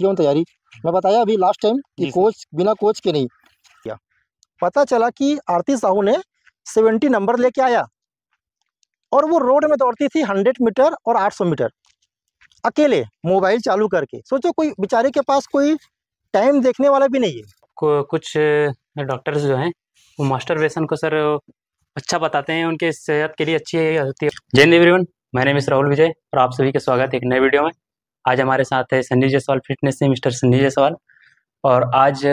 क्यों तैयारी मैं बताया अभी लास्ट टाइम कि कोच बिना कोच के नहीं क्या पता चला कि आरती साहू ने सेवेंटी नंबर लेके आया और वो रोड में दौड़ती थी हंड्रेड मीटर और आठ सौ मीटर अकेले मोबाइल चालू करके सोचो कोई बेचारे के पास कोई टाइम देखने वाला भी नहीं है को, कुछ डॉक्टर्स जो हैं वो मास्टर व्यसन को सर अच्छा बताते हैं उनके सेहत के लिए अच्छी होती है जैन एवरीवन मैंने मिस राहुल विजय और आप सभी का स्वागत है एक नए वीडियो में आज हमारे साथ है संजय जयसवाल फिटनेस से मिस्टर संजय जयसवाल और आज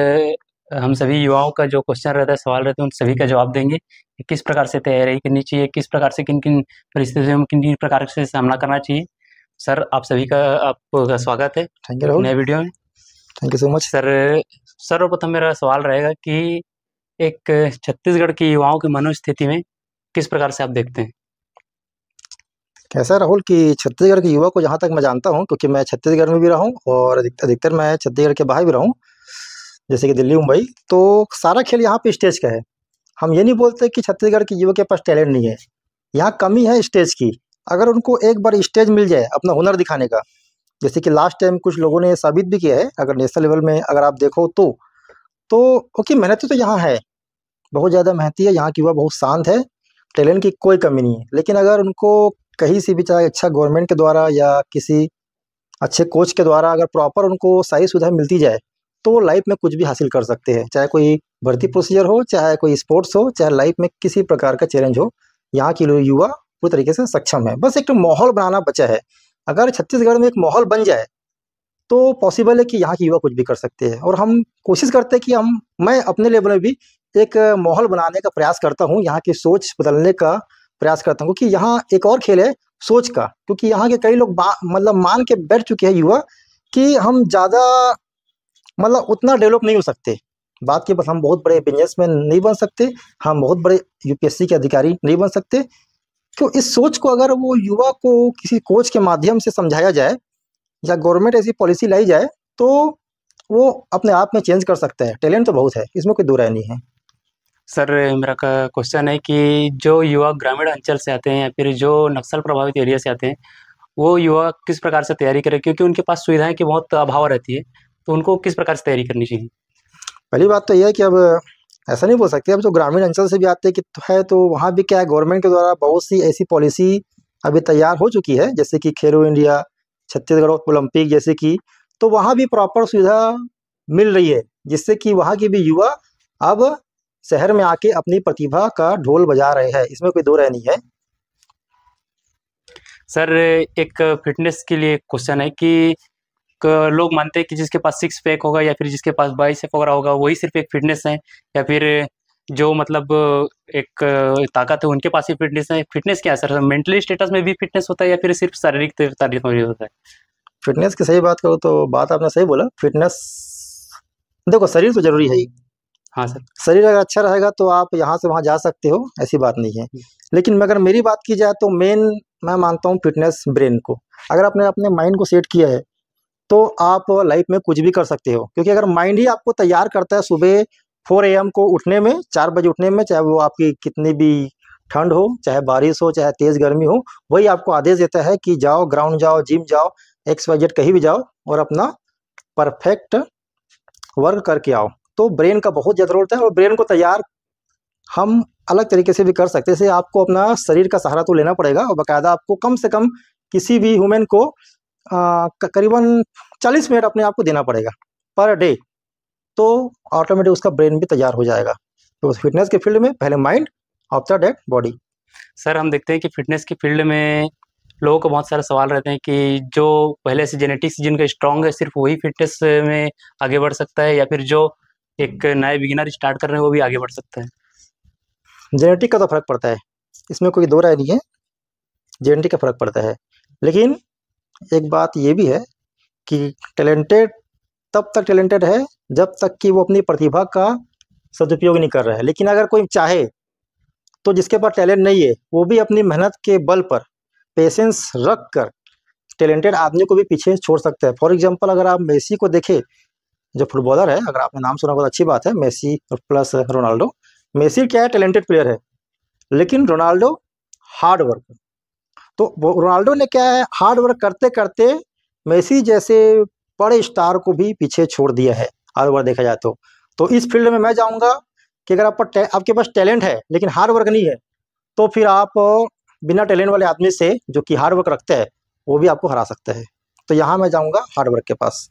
हम सभी युवाओं का जो क्वेश्चन रहता है सवाल रहते हैं उन सभी का जवाब देंगे कि किस प्रकार से तैयारी करनी चाहिए किस प्रकार से किन किन परिस्थितियों में किन किन प्रकार से सामना करना चाहिए सर आप सभी का आपका स्वागत है थैंक यू नए वीडियो में thank you so much sir सर्वप्रथम मेरा सवाल रहेगा कि एक छत्तीसगढ़ के युवाओं की मनोस्थिति में किस प्रकार से आप देखते हैं कैसा राहुल कि छत्तीसगढ़ के युवा को जहाँ तक मैं जानता हूँ क्योंकि मैं छत्तीसगढ़ में भी रहा हूँ और अधिकतर मैं छत्तीसगढ़ के बाहर भी रहा हूँ जैसे कि दिल्ली मुंबई तो सारा खेल यहाँ पे स्टेज का है हम ये नहीं बोलते कि छत्तीसगढ़ के युवा के पास टैलेंट नहीं है यहाँ कमी है स्टेज की अगर उनको एक बार स्टेज मिल जाए अपना हुनर दिखाने का जैसे कि लास्ट टाइम कुछ लोगों ने साबित भी किया है अगर नेशनल लेवल में अगर आप देखो तो तो ओके मेहनती तो यहाँ है बहुत ज़्यादा मेहनती है यहाँ की युवा बहुत शांत है टैलेंट की कोई कमी नहीं है लेकिन अगर उनको कहीं से भी चाहे अच्छा गवर्नमेंट के द्वारा या किसी अच्छे कोच के द्वारा अगर प्रॉपर उनको सारी सुविधा मिलती जाए तो वो लाइफ में कुछ भी हासिल कर सकते हैं चाहे कोई भर्ती प्रोसीजर हो चाहे कोई स्पोर्ट्स हो चाहे लाइफ में किसी प्रकार का चैलेंज हो यहाँ के युवा पूरी तरीके से सक्षम है बस एक तो माहौल बनाना बचा है अगर छत्तीसगढ़ में एक माहौल बन जाए तो पॉसिबल है कि यहाँ के युवा कुछ भी कर सकते हैं और हम कोशिश करते हैं कि हम मैं अपने लेवल में भी एक माहौल बनाने का प्रयास करता हूँ यहाँ की सोच बदलने का प्रयास करता हूँ क्योंकि यहाँ एक और खेल है सोच का क्योंकि यहाँ के कई लोग मतलब मान के बैठ चुके हैं युवा कि हम ज़्यादा मतलब उतना डेवलप नहीं हो सकते बात की बस हम बहुत बड़े बिजनेसमैन नहीं बन सकते हम बहुत बड़े यूपीएससी के अधिकारी नहीं बन सकते तो इस सोच को अगर वो युवा को किसी कोच के माध्यम से समझाया जाए या गवर्नमेंट ऐसी पॉलिसी लाई जाए तो वो अपने आप में चेंज कर सकते हैं टैलेंट तो बहुत है इसमें कोई दो राय नहीं है सर मेरा का क्वेश्चन है कि जो युवा ग्रामीण अंचल से आते हैं या फिर जो नक्सल प्रभावित एरिया से आते हैं वो युवा किस प्रकार से तैयारी करें क्योंकि उनके पास सुविधाएं की बहुत अभाव रहती है तो उनको किस प्रकार से तैयारी करनी चाहिए पहली बात तो यह है कि अब ऐसा नहीं बोल सकते अब जो ग्रामीण अंचल से भी आते कि तो है तो वहाँ भी क्या है गवर्नमेंट के द्वारा बहुत सी ऐसी पॉलिसी अभी तैयार हो चुकी है जैसे कि खेलो इंडिया छत्तीसगढ़ ओलंपिक जैसे कि तो वहाँ भी प्रॉपर सुविधा मिल रही है जिससे कि वहाँ के भी युवा अब शहर में आके अपनी प्रतिभा का ढोल बजा रहे हैं इसमें कोई दो राय नहीं है सर एक फिटनेस के लिए क्वेश्चन है कि लोग मानते हैं कि जिसके पास सिक्स पैक होगा या फिर जिसके पास बाईस वगैरह होगा वही सिर्फ एक फिटनेस है या फिर जो मतलब एक ताकत है उनके पास ही फिटनेस है फिटनेस क्या है सर मेंटली स्टेटस में भी फिटनेस होता है या फिर सिर्फ शारीरिक तारीफ में भी होता है फिटनेस की सही बात करो तो बात आपने सही बोला फिटनेस देखो शरीर तो जरूरी है ही हाँ सर शरीर अगर अच्छा रहेगा तो आप यहाँ से वहाँ जा सकते हो ऐसी बात नहीं है लेकिन अगर मेरी बात की जाए तो मेन मैं मानता हूँ फिटनेस ब्रेन को अगर आपने अपने माइंड को सेट किया है तो आप लाइफ में कुछ भी कर सकते हो क्योंकि अगर माइंड ही आपको तैयार करता है सुबह फोर ए को उठने में चार बजे उठने में चाहे वो आपकी कितनी भी ठंड हो चाहे बारिश हो चाहे तेज़ गर्मी हो वही आपको आदेश देता है कि जाओ ग्राउंड जाओ जिम जाओ एक्स वाई जेड कहीं भी जाओ और अपना परफेक्ट वर्क करके आओ तो ब्रेन का बहुत ज़्यादा रोल है और ब्रेन को तैयार हम अलग तरीके से भी कर सकते हैं आपको अपना शरीर का सहारा तो लेना पड़ेगा और बाकायदा आपको कम से कम किसी भी ह्यूमन को करीबन 40 मिनट अपने आप को देना पड़ेगा पर डे तो ऑटोमेटिक उसका ब्रेन भी तैयार हो जाएगा तो फिटनेस के फील्ड में पहले mind after that body sir हम देखते हैं कि फिटनेस के फील्ड में लोगों को बहुत सारे सवाल रहते हैं कि जो पहले से जेनेटिक्स जिनका स्ट्रांग है सिर्फ वही फिटनेस में आगे बढ़ सकता है या फिर जो एक नए बिगिनर स्टार्ट कर रहे हैं वो भी आगे बढ़ सकता है जेनेटिक का तो फर्क पड़ता है इसमें कोई दो राय नहीं है जेनेटिक का फर्क पड़ता है लेकिन एक बात ये भी है कि टैलेंटेड तब तक टैलेंटेड है जब तक कि वो अपनी प्रतिभा का सदुपयोग नहीं कर रहा है लेकिन अगर कोई चाहे तो जिसके पास टैलेंट नहीं है वो भी अपनी मेहनत के बल पर पेशेंस रख कर टैलेंटेड आदमी को भी पीछे छोड़ सकता है फॉर एग्जाम्पल अगर आप मेसी को देखें जो फुटबॉलर है अगर आपने नाम सुना बहुत तो अच्छी बात है मेसी प्लस रोनाल्डो मेसी क्या है टैलेंटेड प्लेयर है लेकिन रोनाल्डो हार्ड वर्क तो रोनाल्डो ने क्या है हार्ड वर्क करते करते मेसी जैसे बड़े स्टार को भी पीछे छोड़ दिया है हार्ड वर्क देखा जाए तो तो इस फील्ड में मैं जाऊंगा कि अगर आप आपके पास टैलेंट है लेकिन हार्ड वर्क नहीं है तो फिर आप बिना टैलेंट वाले आदमी से जो कि हार्ड वर्क रखते हैं वो भी आपको हरा सकते हैं तो यहाँ मैं जाऊँगा हार्ड वर्क के पास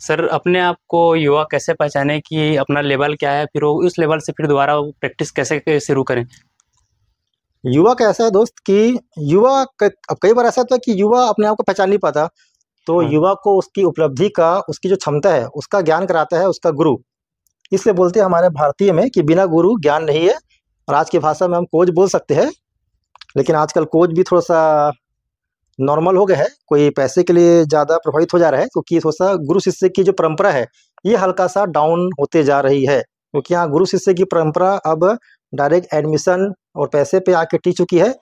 सर अपने आप को युवा कैसे पहचाने कि अपना लेवल क्या है फिर वो उस लेवल से फिर दोबारा प्रैक्टिस कैसे शुरू करें युवा का ऐसा है दोस्त कि युवा अब कई बार ऐसा होता है कि युवा अपने आप को पहचान नहीं पाता तो हाँ। युवा को उसकी उपलब्धि का उसकी जो क्षमता है उसका ज्ञान कराता है उसका गुरु इसलिए बोलते हैं हमारे भारतीय में कि बिना गुरु ज्ञान नहीं है और आज की भाषा में हम कोच बोल सकते हैं लेकिन आजकल कोच भी थोड़ा सा नॉर्मल हो गया है कोई पैसे के लिए ज़्यादा प्रभावित हो जा रहा है क्योंकि थोड़ा सा गुरु शिष्य की जो परंपरा है ये हल्का सा डाउन होते जा रही है क्योंकि यहाँ गुरु शिष्य की परंपरा अब डायरेक्ट एडमिशन और पैसे पे आके टी चुकी है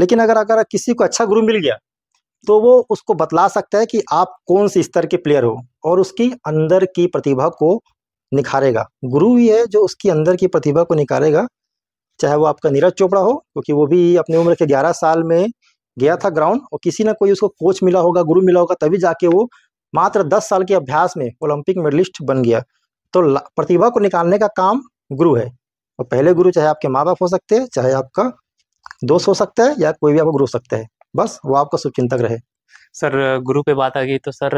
लेकिन अगर अगर किसी को अच्छा गुरु मिल गया तो वो उसको बतला सकता है कि आप कौन से स्तर के प्लेयर हो और उसकी अंदर की प्रतिभा को निखारेगा गुरु ही है जो उसकी अंदर की प्रतिभा को निखारेगा चाहे वो आपका नीरज चोपड़ा हो क्योंकि वो भी अपनी उम्र के ग्यारह साल में गया था ग्राउंड और किसी ना कोई उसको कोच मिला होगा गुरु मिला होगा तभी जाके वो मात्र दस साल के अभ्यास में ओलंपिक मेडलिस्ट बन गया तो प्रतिभा को निकालने का काम गुरु है और पहले गुरु चाहे आपके माँ बाप हो सकते हैं चाहे आपका दोस्त हो सकता है या कोई भी आपको गुरु हो सकता है बस वो आपका शुभचिंतक रहे सर गुरु पे बात आ गई तो सर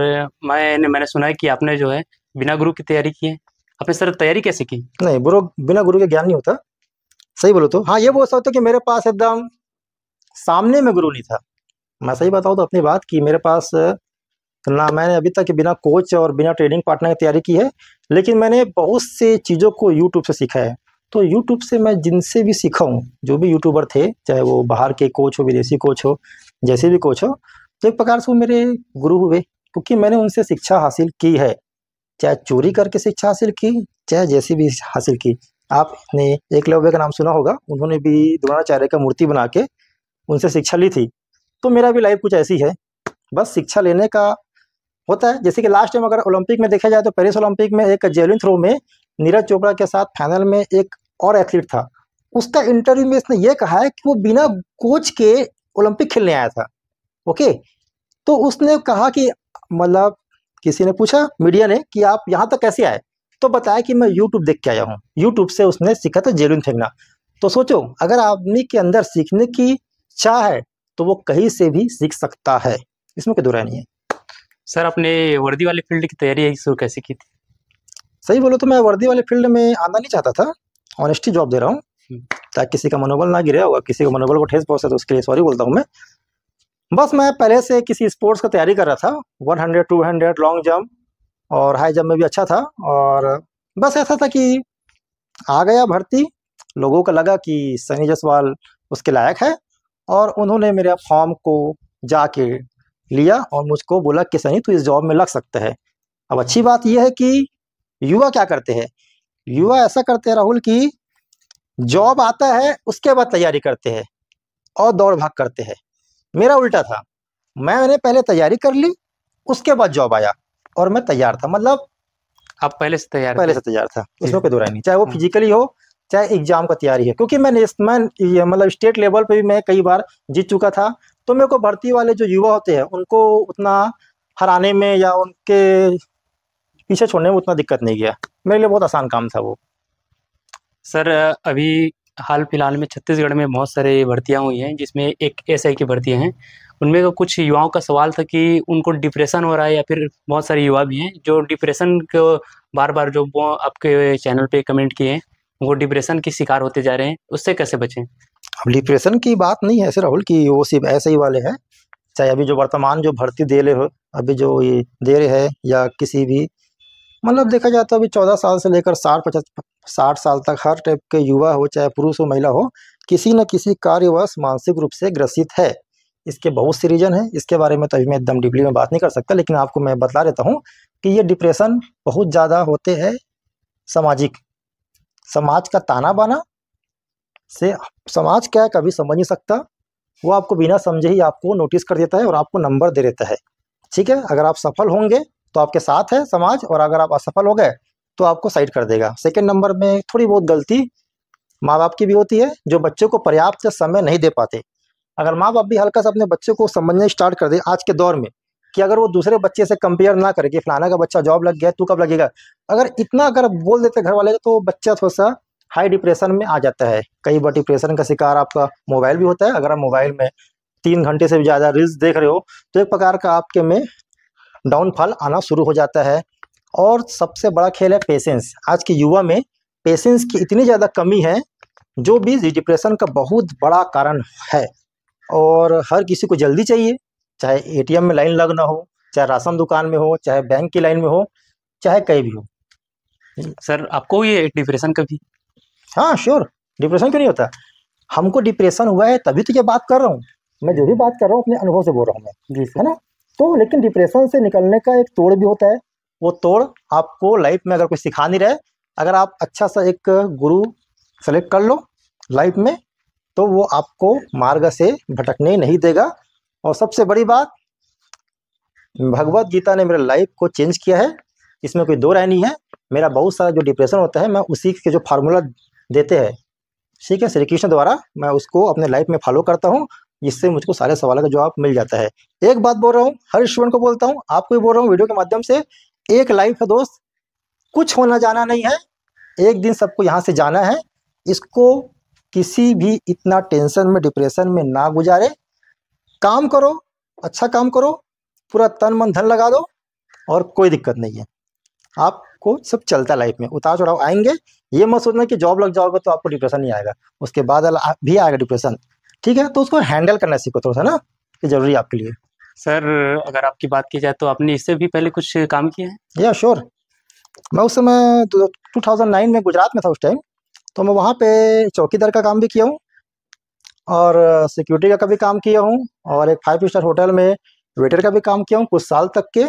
मैंने मैंने सुना है कि आपने जो है बिना गुरु की तैयारी की है आपने सर तैयारी कैसे की नहीं गुरु बिना गुरु के ज्ञान नहीं होता सही बोलो तो हाँ ये बोल सकते हो कि मेरे पास एकदम सामने में गुरु नहीं था मैं सही बताऊँ तो अपनी बात कि मेरे पास ना मैंने अभी तक बिना कोच और बिना ट्रेनिंग पार्टनर की तैयारी की है लेकिन मैंने बहुत से चीज़ों को यूट्यूब से सीखा है तो यूट्यूब से मैं जिनसे भी सीखा हूँ जो भी यूट्यूबर थे चाहे वो बाहर के कोच हो विदेशी कोच हो जैसे भी कोच हो तो एक प्रकार से वो मेरे गुरु हुए क्योंकि मैंने उनसे शिक्षा हासिल की है चाहे चोरी करके शिक्षा हासिल की चाहे जैसी भी हासिल की आपने एक लव्य का नाम सुना होगा उन्होंने भी द्रोणाचार्य का मूर्ति बना के उनसे शिक्षा ली थी तो मेरा भी लाइफ कुछ ऐसी है बस शिक्षा लेने का होता है जैसे कि लास्ट टाइम अगर ओलंपिक में देखा जाए तो पेरिस ओलंपिक में एक जेवलिन थ्रो में नीरज चोपड़ा के साथ फाइनल में एक और एथलीट था उसका इंटरव्यू में इसने ये कहा है कि वो बिना कोच के ओलंपिक खेलने आया था ओके तो उसने कहा कि मतलब किसी ने पूछा मीडिया ने कि आप यहाँ तक कैसे आए तो बताया कि मैं यूट्यूब देख के आया हूँ यूट्यूब से उसने सीखा था जेलून फेंकना तो सोचो अगर आदमी के अंदर सीखने की इच्छा है तो वो कहीं से भी सीख सकता है इसमें कोई दुराय नहीं है सर आपने वर्दी वाले फील्ड की तैयारी शुरू कैसे की थी सही बोलो तो मैं वर्दी वाले फील्ड में आना नहीं चाहता था ऑनेस्टी जॉब दे रहा हूँ हम्म। ताकि किसी का मनोबल ना गिरे होगा किसी का मनोबल को ठेस पहुँचा तो उसके लिए सॉरी बोलता हूँ मैं बस मैं पहले से किसी स्पोर्ट्स का तैयारी कर रहा था 100, 200, लॉन्ग जंप और हाई जंप में भी अच्छा था और बस ऐसा था कि आ गया भर्ती लोगों का लगा कि सनी जसवाल उसके लायक है और उन्होंने मेरे फॉर्म को जाके लिया और मुझको बोला कि सही तू इस जॉब में लग सकता है अब अच्छी हम्म। बात यह है कि युवा क्या करते हैं युवा ऐसा करते हैं राहुल कि जॉब आता है उसके बाद तैयारी करते हैं और दौड़ भाग करते हैं मेरा उल्टा था मैंने पहले तैयारी कर ली उसके बाद जॉब आया और मैं तैयार था मतलब आप पहले से तैयार पहले से तैयार था उसमें कोई दो नहीं चाहे वो फिजिकली हम्म। हो चाहे एग्जाम का तैयारी है क्योंकि मैं मैं मतलब स्टेट लेवल पे भी मैं कई बार जीत चुका था तो मेरे को भर्ती वाले जो युवा होते हैं उनको उतना हराने में या उनके पीछे छोड़ने में उतना दिक्कत नहीं गया मेरे लिए बहुत आसान काम था वो सर अभी हाल फिलहाल में छत्तीसगढ़ में बहुत सारे भर्तियाँ हुई हैं जिसमें एक एस की भर्ती हैं उनमें तो कुछ युवाओं का सवाल था कि उनको डिप्रेशन हो रहा है या फिर बहुत सारे युवा भी हैं जो डिप्रेशन को बार बार जो आपके चैनल पे कमेंट किए हैं वो डिप्रेशन की शिकार होते जा रहे हैं उससे कैसे बचें अब डिप्रेशन की बात नहीं है ऐसे राहुल की वो सिर्फ ऐसे ही वाले हैं चाहे अभी जो वर्तमान जो भर्ती दे रहे हो अभी जो ये दे रहे है या किसी भी मतलब देखा जाए तो अभी चौदह साल से लेकर साठ पचास साठ साल तक हर टाइप के युवा हो चाहे पुरुष हो महिला हो किसी न किसी कार्यवश मानसिक रूप से ग्रसित है इसके बहुत से रीजन है इसके बारे में तभी तो मैं एकदम डिपली में बात नहीं कर सकता लेकिन आपको मैं बता देता हूँ कि ये डिप्रेशन बहुत ज़्यादा होते हैं सामाजिक समाज का ताना बाना से समाज क्या है कभी समझ नहीं सकता वो आपको बिना समझे ही आपको नोटिस कर देता है और आपको नंबर दे देता है ठीक है अगर आप सफल होंगे तो आपके साथ है समाज और अगर आप असफल हो गए तो आपको साइड कर देगा सेकेंड नंबर में थोड़ी बहुत गलती माँ बाप की भी होती है जो बच्चों को पर्याप्त समय नहीं दे पाते अगर माँ बाप भी हल्का सा अपने बच्चों को समझने स्टार्ट कर दे आज के दौर में कि अगर वो दूसरे बच्चे से कंपेयर ना करे कि फलाना का बच्चा जॉब लग गया तू कब लगेगा अगर इतना अगर बोल देते घर वाले तो बच्चा थोड़ा सा हाई डिप्रेशन में आ जाता है कई बार डिप्रेशन का शिकार आपका मोबाइल भी होता है अगर आप मोबाइल में तीन घंटे से भी ज़्यादा रील्स देख रहे हो तो एक प्रकार का आपके में डाउनफॉल आना शुरू हो जाता है और सबसे बड़ा खेल है पेशेंस आज के युवा में पेशेंस की इतनी ज़्यादा कमी है जो भी डिप्रेशन का बहुत बड़ा कारण है और हर किसी को जल्दी चाहिए चाहे एटीएम में लाइन लगना हो चाहे राशन दुकान में हो चाहे बैंक की लाइन में हो चाहे कहीं भी हो सर आपको ये डिप्रेशन कभी हाँ श्योर डिप्रेशन क्यों नहीं होता हमको डिप्रेशन हुआ है तभी तो ये बात कर रहा हूँ मैं जो भी बात कर रहा हूँ अपने अनुभव से बोल रहा हूँ मैं जी है ना तो लेकिन डिप्रेशन से निकलने का एक तोड़ भी होता है वो तोड़ आपको लाइफ में अगर कुछ सिखा नहीं रहे अगर आप अच्छा सा एक गुरु सेलेक्ट कर लो लाइफ में तो वो आपको मार्ग से भटकने नहीं देगा और सबसे बड़ी बात भगवत गीता ने मेरे लाइफ को चेंज किया है इसमें कोई दो राय नहीं है मेरा बहुत सारा जो डिप्रेशन होता है मैं उसी के जो फार्मूला देते हैं ठीक है श्री कृष्ण द्वारा मैं उसको अपने लाइफ में फॉलो करता हूँ जिससे मुझको सारे सवाल का जवाब मिल जाता है एक बात बोल रहा हूँ हर स्टूडेंट को बोलता हूँ आपको भी बोल रहा हूँ वीडियो के माध्यम से एक लाइफ है दोस्त कुछ होना जाना नहीं है एक दिन सबको यहाँ से जाना है इसको किसी भी इतना टेंशन में डिप्रेशन में ना गुजारे काम करो अच्छा काम करो पूरा तन मन धन लगा दो और कोई दिक्कत नहीं है आपको सब चलता लाइफ में उतार चढ़ाव आएंगे ये मत सोचना कि जॉब लग जाओगे तो आपको डिप्रेशन नहीं आएगा उसके बाद भी आएगा डिप्रेशन ठीक है तो उसको हैंडल करना सीखो थोड़ा सा ना ये जरूरी आपके लिए सर अगर आपकी बात की जाए तो आपने इससे भी पहले कुछ काम किया है या श्योर मैं उस समय 2009 में गुजरात में था उस टाइम तो मैं वहाँ पे चौकीदार का काम भी किया हूँ और सिक्योरिटी का कभी काम किया हूँ और एक फाइव स्टार होटल में वेटर का भी काम किया हूँ कुछ साल तक के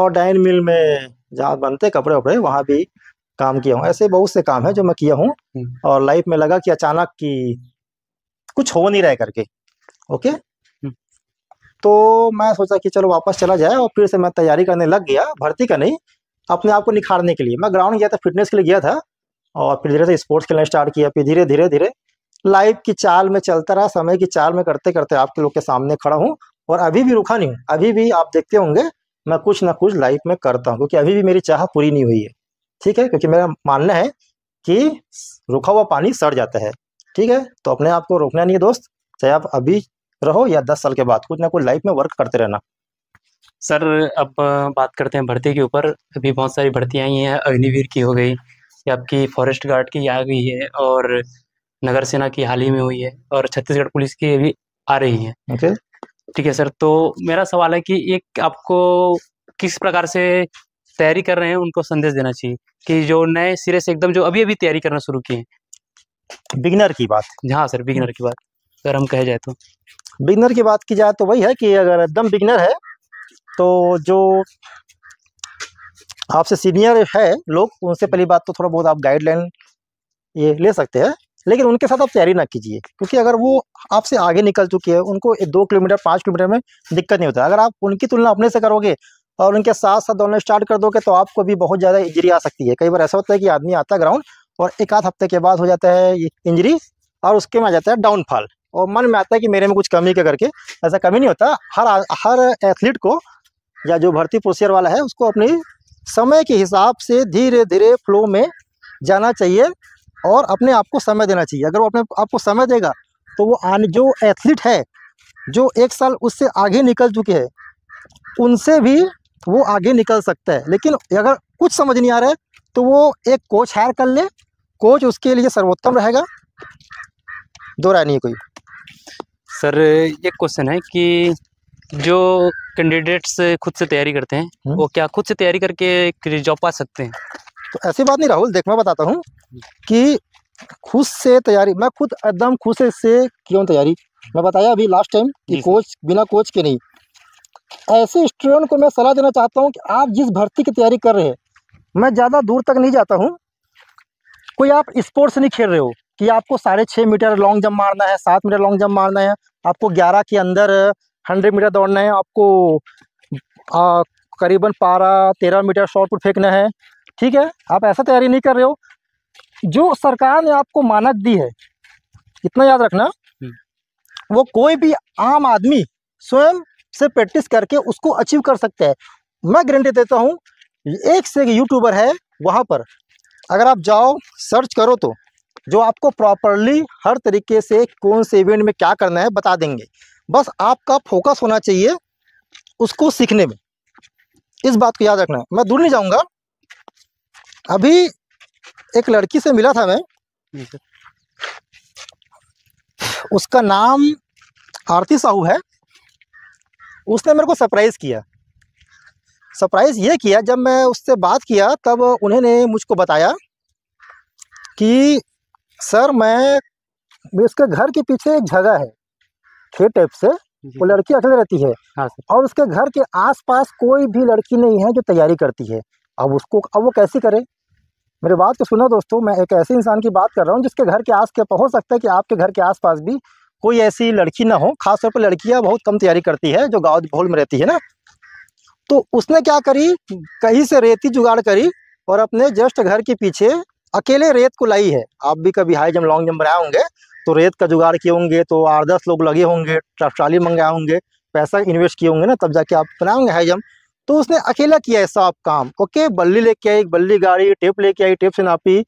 और डाइन मिल में जहाँ बनते कपड़े वपड़े वहाँ भी काम किया हूँ ऐसे बहुत से काम है जो मैं किया हूँ हम्म। और लाइफ में लगा कि अचानक कि कुछ हो नहीं रहा करके ओके हम्म। तो मैं सोचा कि चलो वापस चला जाए और फिर से मैं तैयारी करने लग गया भर्ती का नहीं अपने आप को निखारने के लिए मैं ग्राउंड गया था फिटनेस के लिए गया था और फिर धीरे से स्पोर्ट्स खेलना स्टार्ट किया फिर धीरे धीरे धीरे लाइफ की चाल में चलता रहा समय की चाल में करते करते आपके लोग के सामने खड़ा हूँ और अभी भी रुखा नहीं हूँ अभी भी आप देखते होंगे मैं कुछ ना कुछ लाइफ में करता हूँ क्योंकि अभी भी मेरी चाह पूरी नहीं हुई है ठीक है क्योंकि मेरा मानना है कि रुखा हुआ पानी सड़ जाता है ठीक है तो अपने आप को रोकना नहीं है दोस्त चाहे आप अभी रहो या दस साल के बाद कुछ ना कुछ लाइफ में वर्क करते रहना सर अब बात करते हैं भर्ती के ऊपर अभी बहुत सारी भर्ती आई हैं अग्निवीर की हो गई आपकी फॉरेस्ट गार्ड की आ गई है और नगर सेना की हाल ही में हुई है और छत्तीसगढ़ पुलिस की भी आ रही है ओके ठीक है सर तो मेरा सवाल है कि एक आपको किस प्रकार से तैयारी कर रहे हैं उनको संदेश देना चाहिए कि जो नए सिरे से एकदम जो अभी अभी तैयारी करना शुरू किए बिगनर की बात हाँ सर बिगनर की बात अगर हम कहे जाए तो बिगनर की बात की जाए तो वही है कि अगर एकदम बिगनर है तो जो आपसे सीनियर है लोग उनसे पहली बात तो थोड़ा बहुत आप गाइडलाइन ये ले सकते हैं लेकिन उनके साथ आप तैयारी ना कीजिए क्योंकि अगर वो आपसे आगे निकल चुकी है उनको दो किलोमीटर पाँच किलोमीटर में दिक्कत नहीं होता अगर आप उनकी तुलना अपने से करोगे और उनके साथ साथ दौड़ना स्टार्ट कर दोगे तो आपको भी बहुत ज़्यादा इंजरी आ सकती है कई बार ऐसा होता है कि आदमी आता है ग्राउंड और एक आध हफ्ते के बाद हो जाता है इंजरी और उसके में आ जाता है डाउनफॉल और मन में आता है कि मेरे में कुछ कमी के करके ऐसा कमी नहीं होता हर हर एथलीट को या जो भर्ती प्रोसीजर वाला है उसको अपनी समय के हिसाब से धीरे धीरे फ्लो में जाना चाहिए और अपने आप को समय देना चाहिए अगर वो अपने आपको समय देगा तो वो आने जो एथलीट है जो एक साल उससे आगे निकल चुके हैं उनसे भी वो आगे निकल सकता है लेकिन अगर कुछ समझ नहीं आ रहा है तो वो एक कोच हायर कर ले कोच उसके लिए सर्वोत्तम रहेगा दो राय नहीं कोई सर एक क्वेश्चन है कि जो कैंडिडेट्स खुद से तैयारी करते हैं हम्म। वो क्या खुद से तैयारी करके जॉब पा सकते हैं तो ऐसी बात नहीं राहुल देख मैं बताता हूँ कि खुद से तैयारी मैं खुद एकदम खुद से क्यों तैयारी मैं बताया अभी लास्ट टाइम कि कोच बिना कोच के नहीं ऐसे स्टूडेंट को मैं सलाह देना चाहता हूँ कि आप जिस भर्ती की तैयारी कर रहे हैं मैं ज़्यादा दूर तक नहीं जाता हूँ कोई आप स्पोर्ट्स नहीं खेल रहे हो कि आपको साढ़े छः मीटर लॉन्ग जंप मारना है सात मीटर लॉन्ग जंप मारना है आपको ग्यारह के अंदर हंड्रेड मीटर दौड़ना है आपको करीबन बारह तेरह मीटर शॉर्ट फुट फेंकना है ठीक है आप ऐसा तैयारी नहीं कर रहे हो जो सरकार ने आपको मानक दी है इतना याद रखना हम्म। वो कोई भी आम आदमी स्वयं से प्रैक्टिस करके उसको अचीव कर सकते हैं मैं गारंटी देता हूँ एक से एक यूट्यूबर है वहाँ पर अगर आप जाओ सर्च करो तो जो आपको प्रॉपरली हर तरीके से कौन से इवेंट में क्या करना है बता देंगे बस आपका फोकस होना चाहिए उसको सीखने में इस बात को याद रखना है मैं दूर नहीं जाऊँगा अभी एक लड़की से मिला था मैं उसका नाम आरती साहू है उसने मेरे को सरप्राइज़ किया सरप्राइज़ ये किया जब मैं उससे बात किया तब उन्होंने मुझको बताया कि सर मैं उसके घर के पीछे एक जगह है खेत टाइप से वो लड़की अकेले रहती है हाँ और उसके घर के आसपास कोई भी लड़की नहीं है जो तैयारी करती है अब उसको अब वो कैसे करे मेरी बात को तो सुनो दोस्तों मैं एक ऐसे इंसान की बात कर रहा हूँ जिसके घर के आस के हो सकता है कि आपके घर के आसपास भी कोई ऐसी लड़की ना हो खासतौर पर लड़कियाँ बहुत कम तैयारी करती है जो गाँव भोल में रहती है ना तो उसने क्या करी कहीं से रेती जुगाड़ करी और अपने जस्ट घर के पीछे अकेले रेत को लाई है आप भी कभी हाई जम्प लॉन्ग जम्प बनाए होंगे तो रेत का जुगाड़ किए होंगे तो आठ दस लोग लगे होंगे ट्राली मंगाए होंगे पैसा इन्वेस्ट किए होंगे ना तब जाके आप बनाएंगे हाई जम्प तो उसने अकेला किया है सब काम ओके बल्ली लेके आई बल्ली गाड़ी टेप लेके आई टेप से नापी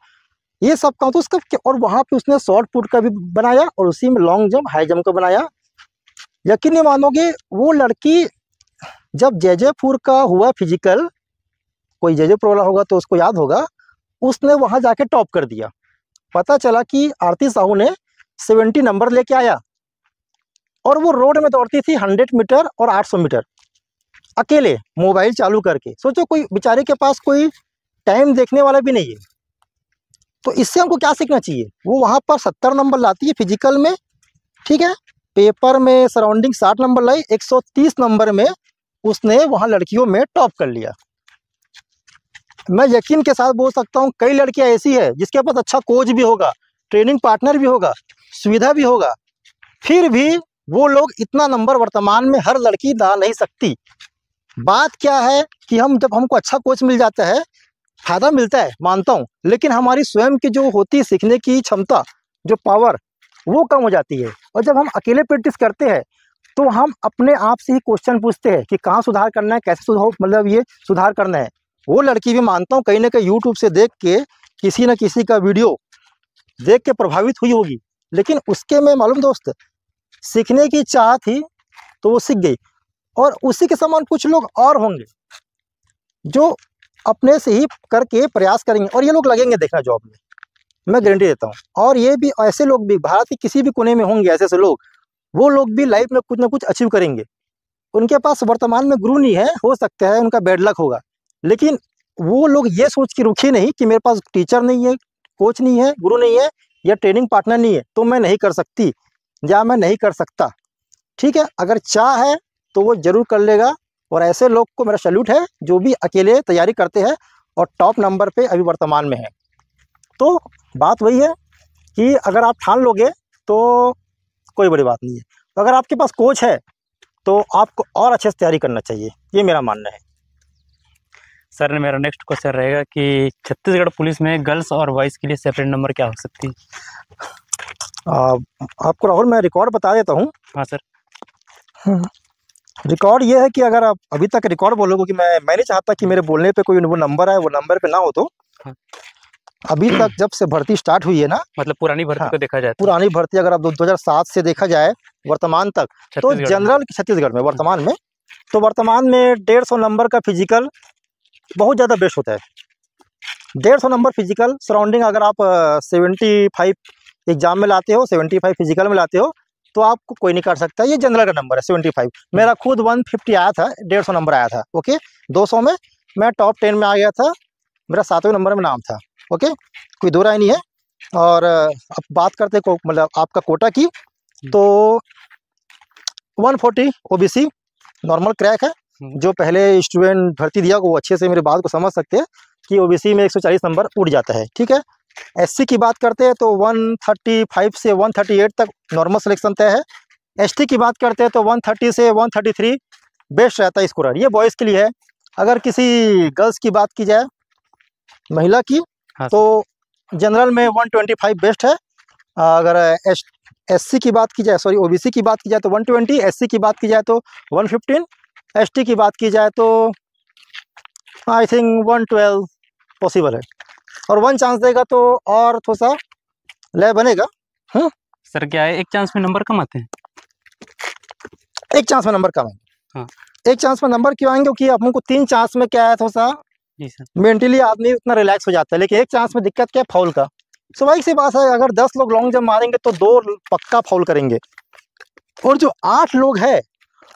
ये सब काम तो उसका और वहाँ पे उसने शॉर्ट पुट का भी बनाया और उसी में लॉन्ग जंप हाई जंप का बनाया यकीन नहीं मानोगे वो लड़की जब जयजयपुर का हुआ फिजिकल कोई जयजयपुर वाला होगा तो उसको याद होगा उसने वहाँ जाके टॉप कर दिया पता चला कि आरती साहू ने सेवेंटी नंबर लेके आया और वो रोड में दौड़ती थी हंड्रेड मीटर और आठ सौ मीटर अकेले मोबाइल चालू करके सोचो कोई बेचारे के पास कोई टाइम देखने वाला भी नहीं है तो इससे हमको क्या सीखना चाहिए वो वहाँ पर सत्तर नंबर लाती है फिजिकल में ठीक है पेपर में सराउंडिंग साठ नंबर लाई एक सौ तीस नंबर में उसने वहाँ लड़कियों में टॉप कर लिया मैं यकीन के साथ बोल सकता हूँ कई लड़कियाँ ऐसी है जिसके पास अच्छा कोच भी होगा ट्रेनिंग पार्टनर भी होगा सुविधा भी होगा फिर भी वो लोग इतना नंबर वर्तमान में हर लड़की ला नहीं सकती बात क्या है कि हम जब हमको अच्छा कोच मिल जाता है फायदा मिलता है मानता हूँ लेकिन हमारी स्वयं की जो होती है सीखने की क्षमता जो पावर वो कम हो जाती है और जब हम अकेले प्रैक्टिस करते हैं तो हम अपने आप से ही क्वेश्चन पूछते हैं कि कहाँ सुधार करना है कैसे सुधार मतलब ये सुधार करना है वो लड़की भी मानता हूँ कहीं ना कहीं यूट्यूब से देख के किसी न किसी का वीडियो देख के प्रभावित हुई होगी लेकिन उसके में मालूम दोस्त सीखने की चाह थी तो वो सीख गई और उसी के समान कुछ लोग और होंगे जो अपने से ही करके प्रयास करेंगे और ये लोग लगेंगे देखना जॉब में मैं गारंटी देता हूँ और ये भी ऐसे लोग भी भारत के किसी भी कोने में होंगे ऐसे ऐसे लोग वो लोग भी लाइफ में कुछ ना कुछ अचीव करेंगे उनके पास वर्तमान में गुरु नहीं है हो सकता है उनका बैड लक होगा लेकिन वो लोग ये सोच के रुखे नहीं कि मेरे पास टीचर नहीं है कोच नहीं है गुरु नहीं है या ट्रेनिंग पार्टनर नहीं है तो मैं नहीं कर सकती या मैं नहीं कर सकता ठीक है अगर चाह है तो वो ज़रूर कर लेगा और ऐसे लोग को मेरा सल्यूट है जो भी अकेले तैयारी करते हैं और टॉप नंबर पे अभी वर्तमान में है तो बात वही है कि अगर आप ठान लोगे तो कोई बड़ी बात नहीं है तो अगर आपके पास कोच है तो आपको और अच्छे से तैयारी करना चाहिए ये मेरा मानना है सर ने मेरा नेक्स्ट क्वेश्चन रहेगा कि छत्तीसगढ़ पुलिस में गर्ल्स और बॉयज़ के लिए सेपरेट नंबर क्या हो सकती है आपको राहुल मैं रिकॉर्ड बता देता हूँ हाँ सर हम्म। रिकॉर्ड ये है कि अगर आप अभी तक रिकॉर्ड बोलोगे कि मैं मैंने चाहता कि मेरे बोलने पे कोई वो नंबर आए वो नंबर पे ना हो तो हाँ। अभी तक जब से भर्ती स्टार्ट हुई है ना मतलब पुरानी भर्ती हाँ, को देखा जाए तो। पुरानी भर्ती अगर आप दो हजार सात से देखा जाए वर्तमान तक तो जनरल छत्तीसगढ़ में वर्तमान में तो वर्तमान में डेढ़ नंबर का फिजिकल बहुत ज़्यादा बेस्ट होता है डेढ़ नंबर फिजिकल सराउंडिंग अगर आप सेवेंटी एग्जाम में लाते हो सेवेंटी फिजिकल में लाते हो तो आपको कोई नहीं काट सकता ये जनरल का नंबर है सेवेंटी फाइव मेरा खुद वन फिफ्टी आया था डेढ़ सौ नंबर आया था ओके दो सौ में मैं टॉप टेन में आ गया था मेरा सातवें नंबर में नाम था ओके कोई दो राय नहीं है और अब बात करते को मतलब आपका कोटा की हम्म। तो बी सी नॉर्मल क्रैक है हम्म। जो पहले स्टूडेंट भर्ती दिया वो अच्छे से मेरी बात को समझ सकते हैं कि ओबीसी में 140 नंबर उड़ जाता है ठीक है एससी की बात करते हैं तो 135 से 138 तक नॉर्मल सिलेक्शन तय है एसटी की बात करते हैं तो 130 से 133 बेस्ट रहता है स्कोर ये बॉयज़ के लिए है अगर किसी गर्ल्स की बात की जाए महिला की हाँ तो जनरल में 125 बेस्ट है अगर एस एससी की बात की जाए सॉरी ओबीसी की बात की जाए तो 120 एससी की बात की जाए तो 115 एसटी की बात की जाए तो आई थिंक 112 पॉसिबल है और वन चांस देगा तो और थोड़ा सा लय बनेगा हा? सर क्या है एक चांस में नंबर कम आते हैं एक चांस में नंबर कम आएंगे हाँ। एक चांस में नंबर क्यों आएंगे क्योंकि हमको तीन चांस में क्या है थोड़ा सा मेंटली आदमी उतना रिलैक्स हो जाता है लेकिन एक चांस में दिक्कत क्या है फाउल का सुबह से बात है अगर दस लोग लॉन्ग जम्प मारेंगे तो दो पक्का फाउल करेंगे और जो आठ लोग है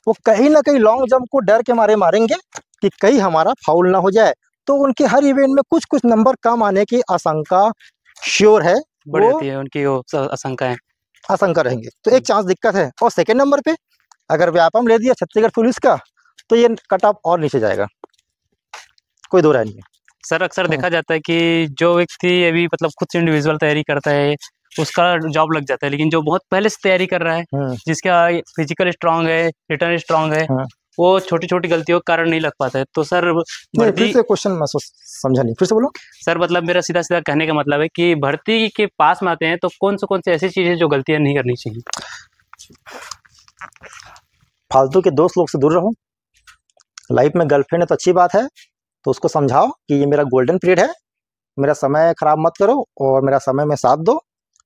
वो कहीं ना कहीं लॉन्ग जम्प को डर के मारे मारेंगे कि कहीं हमारा फाउल ना हो जाए तो उनके हर इवेंट में कुछ कुछ नंबर कम आने की आशंका श्योर है बढ़ जाती है उनकी आशंका है आशंका रहेंगे तो एक चांस हम्म। दिक्कत है और सेकेंड नंबर पे अगर व्यापम ले दिया छत्तीसगढ़ पुलिस का तो ये कट ऑफ और नीचे जाएगा कोई दो राय नहीं है सर अक्सर देखा हाँ। जाता है कि जो व्यक्ति अभी मतलब खुद से इंडिविजुअल तैयारी करता है उसका जॉब लग जाता है लेकिन जो बहुत पहले से तैयारी कर रहा है हम्म। जिसका फिजिकल स्ट्रांग है रिटर्न स्ट्रांग है हाँ। वो छोटी छोटी गलतियों के कारण नहीं लग पाता है तो सर भर्ती से क्वेश्चन मैं समझा नहीं फिर से बोलो सर मतलब मेरा सीधा सीधा कहने का मतलब है कि भर्ती के पास में आते हैं तो कौन से कौन से ऐसी चीज़ें जो गलतियां नहीं करनी चाहिए फालतू के दोस्त लोग से दूर रहो लाइफ में गर्लफ्रेंड है तो अच्छी बात है तो उसको समझाओ कि ये मेरा गोल्डन पीरियड है मेरा समय खराब मत करो और मेरा समय में साथ दो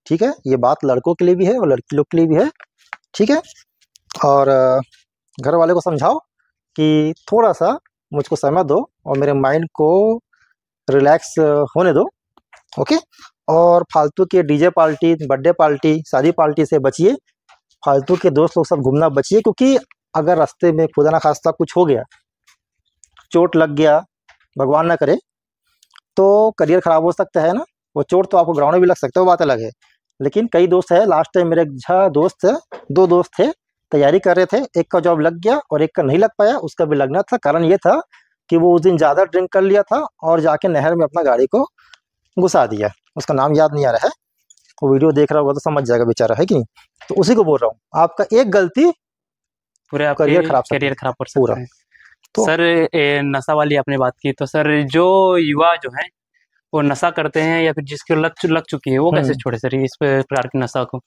ठीक है ये बात लड़कों के लिए भी है और लड़की लोग के लिए भी है ठीक है और घर वाले को समझाओ कि थोड़ा सा मुझको समय दो और मेरे माइंड को रिलैक्स होने दो ओके और फालतू के डीजे पार्टी बर्थडे पार्टी शादी पार्टी से बचिए फालतू के दोस्त लोग सब घूमना बचिए क्योंकि अगर रास्ते में खुदा ना खास्ता कुछ हो गया चोट लग गया भगवान ना करे तो करियर ख़राब हो सकता है ना वो चोट तो आपको ग्राउंड में भी लग सकता है वो बात अलग है लेकिन कई दोस्त है लास्ट टाइम मेरे एक दोस्त दो दोस्त थे तैयारी कर रहे थे एक का जॉब लग गया और एक का नहीं लग पाया उसका भी लगना था कारण ये था कि वो उस दिन ज़्यादा ड्रिंक कर लिया था और जाके नहर में अपना गाड़ी को घुसा दिया उसका नाम याद नहीं आ रहा है वो वीडियो देख रहा होगा तो समझ जाएगा बेचारा है कि नहीं तो उसी को बोल रहा हूँ आपका एक गलती पूरे करियर खराब करियर खराब कर पूरा तो, सर ए, नशा वाली आपने बात की तो सर जो युवा जो है वो नशा करते हैं या फिर जिसकी लग लग चुकी है वो हम्म। कैसे छोड़े सर इस प्रकार की नशा को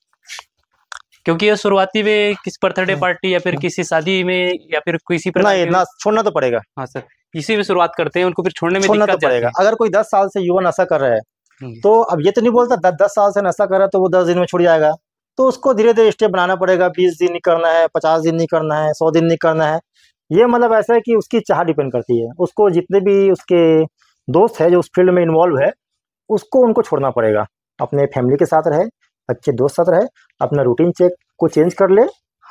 क्योंकि ये शुरुआती में किस बर्थडे हाँ। पार्टी या फिर हाँ। किसी शादी में या फिर किसी पर नहीं ना छोड़ना तो पड़ेगा हाँ सर इसी में शुरुआत करते हैं उनको फिर छोड़ने में छोड़ना तो पड़ेगा अगर कोई दस साल से युवा नशा कर रहा है हम्म। तो अब ये तो नहीं बोलता दस दस साल से नशा कर रहा है तो वो दस दिन में छुट जाएगा तो उसको धीरे धीरे स्टेप बनाना पड़ेगा बीस दिन नहीं करना है पचास दिन नहीं करना है सौ दिन नहीं करना है ये मतलब ऐसा है कि उसकी चाह डिपेंड करती है उसको जितने भी उसके दोस्त है जो उस फील्ड में इन्वॉल्व है उसको उनको छोड़ना पड़ेगा अपने फैमिली के साथ रहे अच्छे दोस्त साथ रहे अपना रूटीन चेक को चेंज कर ले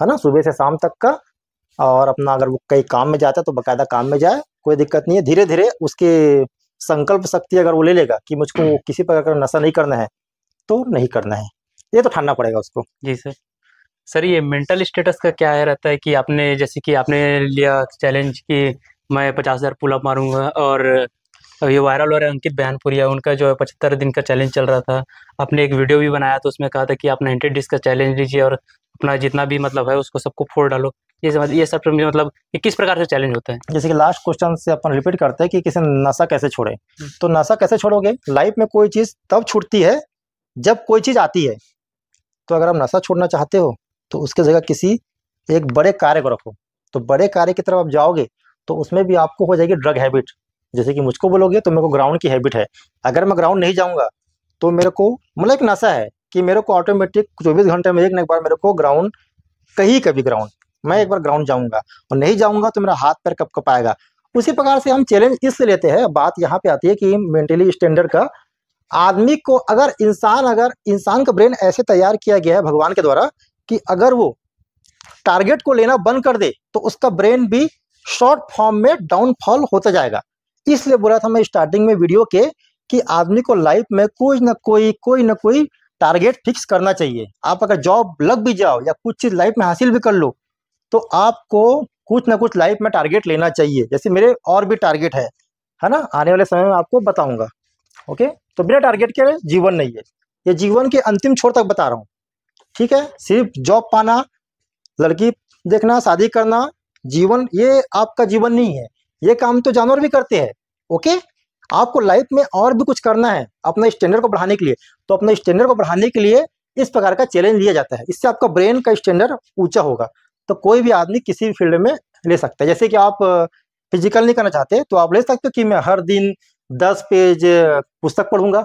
है ना सुबह से शाम तक का और अपना अगर वो कहीं काम में जाता है तो बाकायदा काम में जाए कोई दिक्कत नहीं है धीरे धीरे उसके संकल्प शक्ति अगर वो ले लेगा कि मुझको किसी प्रकार का नशा नहीं करना है तो नहीं करना है ये तो ठानना पड़ेगा उसको जी सर सर ये मेंटल स्टेटस का क्या है रहता है कि आपने जैसे कि आपने लिया चैलेंज कि मैं पचास हज़ार पुलअप मारूंगा और ये वायरल हो रहे अंकित बहनपुरिया उनका जो है पचहत्तर दिन का चैलेंज चल रहा था आपने एक वीडियो भी बनाया तो उसमें कहा था कि आप नाइन्टी डेज का चैलेंज लीजिए और अपना जितना भी मतलब है उसको सबको फोड़ डालो ये सब ये सब मतलब ये किस प्रकार से चैलेंज होता है जैसे कि लास्ट क्वेश्चन से अपन रिपीट करते हैं कि किसी नशा कैसे छोड़े हम्म। तो नशा कैसे छोड़ोगे लाइफ में कोई चीज़ तब छूटती है जब कोई चीज़ आती है तो अगर आप नशा छोड़ना चाहते हो तो उसके जगह किसी एक बड़े कार्य को रखो तो बड़े कार्य की तरफ आप जाओगे तो उसमें भी आपको हो जाएगी ड्रग हैबिट जैसे कि मुझको बोलोगे तो मेरे को ग्राउंड की हैबिट है अगर मैं ग्राउंड नहीं जाऊँगा तो मेरे को मतलब एक नशा है कि मेरे को ऑटोमेटिक चौबीस घंटे में एक ना एक बार मेरे को ग्राउंड कहीं कभी ग्राउंड मैं एक बार ग्राउंड जाऊंगा और नहीं जाऊंगा तो मेरा हाथ पैर कब कप आएगा उसी प्रकार से हम चैलेंज इससे लेते हैं बात यहाँ पे आती है कि मेंटली स्टैंडर्ड का आदमी को अगर इंसान अगर इंसान का ब्रेन ऐसे तैयार किया गया है भगवान के द्वारा कि अगर वो टारगेट को लेना बंद कर दे तो उसका ब्रेन भी शॉर्ट फॉर्म में डाउनफॉल होता जाएगा इसलिए बोला था मैं स्टार्टिंग में वीडियो के कि आदमी को लाइफ में कोई ना कोई कोई ना कोई टारगेट फिक्स करना चाहिए आप अगर जॉब लग भी जाओ या कुछ चीज़ लाइफ में हासिल भी कर लो तो आपको कुछ ना कुछ लाइफ में टारगेट लेना चाहिए जैसे मेरे और भी टारगेट है है ना आने वाले समय में आपको बताऊंगा ओके तो बिना टारगेट के जीवन नहीं है ये जीवन के अंतिम छोर तक बता रहा हूँ ठीक है सिर्फ जॉब पाना लड़की देखना शादी करना जीवन ये आपका जीवन नहीं है ये काम तो जानवर भी करते हैं ओके आपको लाइफ में और भी कुछ करना है अपना स्टैंडर्ड को बढ़ाने के लिए तो अपने स्टैंडर्ड को बढ़ाने के लिए इस प्रकार का चैलेंज लिया जाता है इससे आपका ब्रेन का स्टैंडर्ड ऊंचा होगा तो कोई भी आदमी किसी भी फील्ड में ले सकता है जैसे कि आप फिजिकल नहीं करना चाहते तो आप ले सकते हो कि मैं हर दिन दस पेज पुस्तक पढ़ूंगा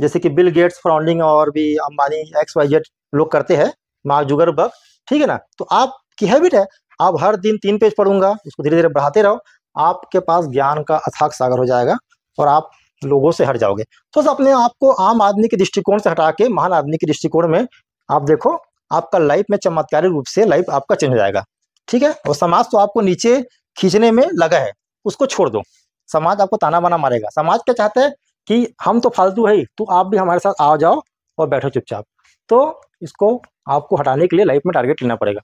जैसे कि बिल गेट्स फ्राउंडिंग और भी अंबानी एक्स वाई जेड लोग करते हैं मार्क जुगर ठीक है ना तो आपकी हैबिट है आप हर दिन तीन पेज पढ़ूंगा उसको धीरे धीरे बढ़ाते रहो आपके पास ज्ञान का अथाक सागर हो जाएगा और आप लोगों से हट जाओगे तो अपने आप को आम आदमी के दृष्टिकोण से हटा के महान आदमी के दृष्टिकोण में आप देखो आपका लाइफ में चमत्कारी रूप से लाइफ आपका चेंज हो जाएगा ठीक है और समाज तो आपको नीचे खींचने में लगा है उसको छोड़ दो समाज आपको ताना बाना मारेगा समाज क्या चाहता है कि हम तो फालतू है ही तो आप भी हमारे साथ आ जाओ और बैठो चुपचाप तो इसको आपको हटाने के लिए लाइफ में टारगेट लेना पड़ेगा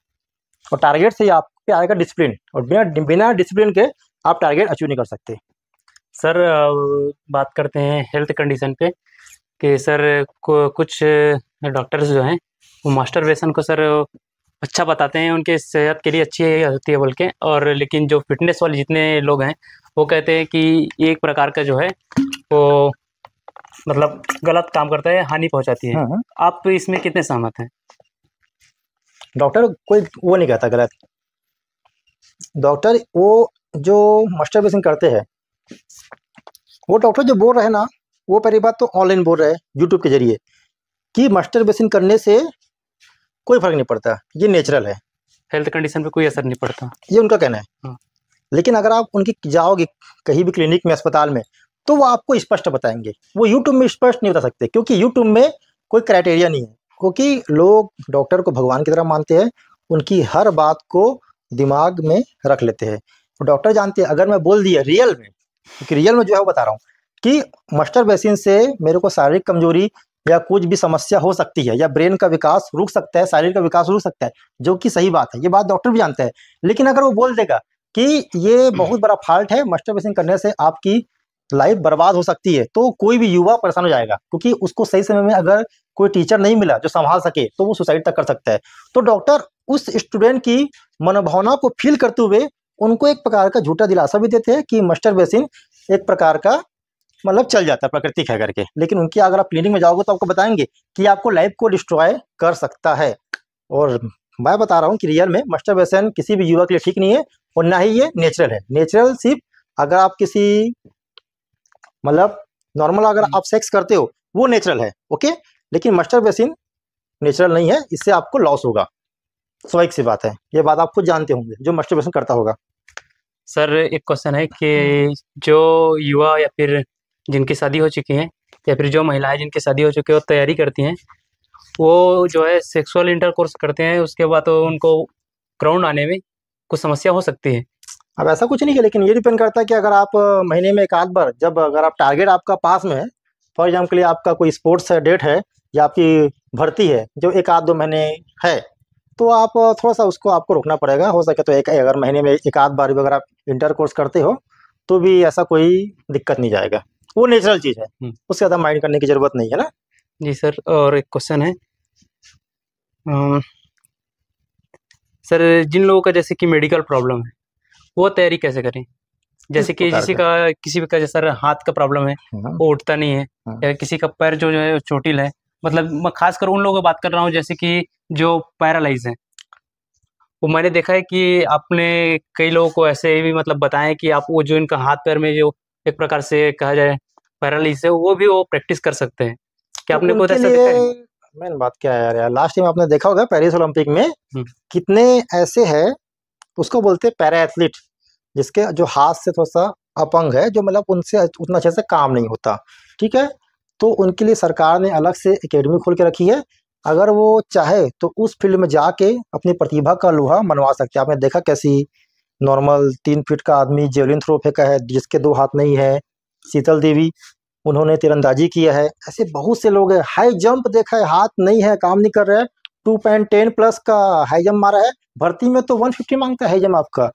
और टारगेट से ही आपके आएगा डिसिप्लिन और बिना बिना डिसिप्लिन के आप टारगेट अचीव नहीं कर सकते सर बात करते हैं हेल्थ कंडीशन पे कि सर को कुछ डॉक्टर्स जो हैं वो मास्टर वेसन को सर अच्छा बताते हैं उनके सेहत के लिए अच्छी होती है बोल के और लेकिन जो फिटनेस वाले जितने लोग हैं वो कहते हैं कि एक प्रकार का जो है वो मतलब गलत काम करता है हानि पहुंचाती है हाँ। आप इसमें कितने सहमत हैं डॉक्टर कोई वो नहीं कहता गलत डॉक्टर वो जो मास्टर बेसिंग करते हैं वो डॉक्टर जो बोल रहे हैं ना वो पहली बात तो ऑनलाइन बोल रहे हैं यूट्यूब के जरिए कि मास्टर बेसिंग करने से कोई फर्क नहीं पड़ता ये नेचुरल है हेल्थ कंडीशन पे कोई असर नहीं पड़ता ये उनका कहना है हाँ। लेकिन अगर आप उनकी जाओगे कहीं भी क्लिनिक में अस्पताल में तो वो आपको स्पष्ट बताएंगे वो यूट्यूब में स्पष्ट नहीं बता सकते क्योंकि यूट्यूब में कोई क्राइटेरिया नहीं है क्योंकि लोग डॉक्टर को भगवान की तरह मानते हैं उनकी हर बात को दिमाग में रख लेते हैं और तो डॉक्टर जानते हैं अगर मैं बोल दिया रियल में क्योंकि रियल में जो है वो बता रहा हूँ कि मस्टर बेसिन से मेरे को शारीरिक कमजोरी या कुछ भी समस्या हो सकती है या ब्रेन का विकास रुक सकता है शारीर का विकास रुक सकता है जो कि सही बात है ये बात डॉक्टर भी जानते हैं लेकिन अगर वो बोल देगा कि ये बहुत बड़ा फॉल्ट है मस्टर बेसिन करने से आपकी लाइफ बर्बाद हो सकती है तो कोई भी युवा परेशान हो जाएगा क्योंकि उसको सही समय में अगर कोई टीचर नहीं मिला जो संभाल सके तो वो सुसाइड तक कर सकता है तो डॉक्टर उस स्टूडेंट की मनोभावना को फील करते हुए उनको एक प्रकार का झूठा दिलासा भी देते हैं कि मस्टर बेसिन एक प्रकार का मतलब चल जाता है प्राकृतिक है करके लेकिन उनकी अगर आप क्लिनिक में जाओगे तो आपको बताएंगे कि आपको लाइफ को डिस्ट्रॉय कर सकता है और मैं बता रहा हूँ कि रियल में मस्टर बेसन किसी भी युवा के लिए ठीक नहीं है और ना ही ये नेचुरल है नेचुरल सिर्फ अगर आप किसी मतलब नॉर्मल अगर आप सेक्स करते हो वो नेचुरल है ओके लेकिन मस्टर बेसिन नेचुरल नहीं है इससे आपको लॉस होगा स्वाइक सी बात है ये बात आप खुद जानते होंगे जो मस्टर बेसन करता होगा सर एक क्वेश्चन है कि हम्म। जो युवा या फिर जिनकी शादी हो चुकी है या फिर जो महिलाएं जिनकी शादी हो चुकी है वो तैयारी करती हैं वो जो है सेक्सुअल इंटरकोर्स करते हैं उसके बाद तो उनको ग्राउंड आने में कुछ समस्या हो सकती है अब ऐसा कुछ नहीं है लेकिन ये डिपेंड करता है कि अगर आप महीने में एक आध बार जब अगर आप टारगेट आपका पास में है फॉर एग्जाम्पल आपका कोई स्पोर्ट्स डेट है या आपकी भर्ती है जो एक आध दो महीने है तो आप थोड़ा सा उसको आपको रोकना पड़ेगा हो सके तो एक अगर महीने में एक आध बार भी अगर आप इंटर कोर्स करते हो तो भी ऐसा कोई दिक्कत नहीं जाएगा वो नेचुरल चीज़ है हम्म। उससे ज़्यादा माइंड करने की ज़रूरत नहीं है ना जी सर और एक क्वेश्चन है आ, सर जिन लोगों का जैसे कि मेडिकल प्रॉब्लम है वो तैयारी कैसे करें जैसे कि किसी का किसी का जैसा हाथ का प्रॉब्लम है हाँ। वो उठता नहीं है हाँ। या किसी का पैर जो है चोटिल है मतलब मैं खासकर उन लोगों की बात कर रहा हूँ जैसे कि जो पैरालाइज हैं वो मैंने देखा है कि आपने कई लोगों को ऐसे भी मतलब बताएं कि आप वो जो इनका हाथ पैर में जो एक प्रकार से कहा जाए पैरालिस है वो भी वो प्रैक्टिस कर सकते हैं क्या आपने को ऐसा देखा है बात क्या है यार यार लास्ट टाइम आपने देखा होगा पेरिस ओलंपिक में हम्म। कितने ऐसे है उसको बोलते हैं पैरा एथलीट जिसके जो हाथ से थोड़ा सा अपंग है जो मतलब उनसे उतना अच्छे से काम नहीं होता ठीक है तो उनके लिए सरकार ने अलग से एकेडमी खोल के रखी है अगर वो चाहे तो उस फील्ड में जाके अपनी प्रतिभा का लोहा मनवा सकते हैं आपने देखा कैसी नॉर्मल तीन फीट का आदमी जेवलिन थ्रो फेंका है जिसके दो हाथ नहीं है शीतल देवी उन्होंने तिरंदाजी किया है ऐसे बहुत से लोग हैं हाई जंप देखा है हाथ नहीं है काम नहीं कर रहा है टू पॉइंट टेन प्लस का हाई जंप मारा है भर्ती में तो वन फिफ्टी मांगता है हाई जंप आपका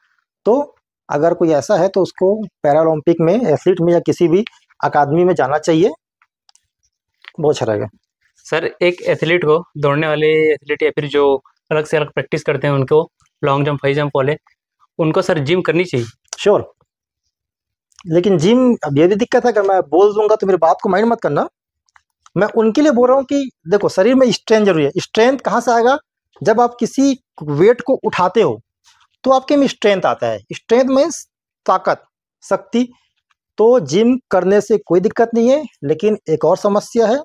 तो अगर कोई ऐसा है तो उसको पैरालंपिक में एथलीट में या किसी भी अकादमी में जाना चाहिए बहुत अच्छा रहेगा सर एक एथलीट को दौड़ने वाले एथलीट या फिर जो अलग से अलग प्रैक्टिस करते हैं उनको लॉन्ग जंप हाई जंप वाले उनको सर जिम करनी चाहिए श्योर लेकिन जिम अब ये भी दिक्कत है अगर मैं बोल दूंगा तो मेरी बात को माइंड मत करना मैं उनके लिए बोल रहा हूँ कि देखो शरीर में स्ट्रेंथ जरूरी है स्ट्रेंथ कहाँ से आएगा जब आप किसी वेट को उठाते हो तो आपके में स्ट्रेंथ आता है स्ट्रेंथ मीन्स ताकत शक्ति तो जिम करने से कोई दिक्कत नहीं है लेकिन एक और समस्या है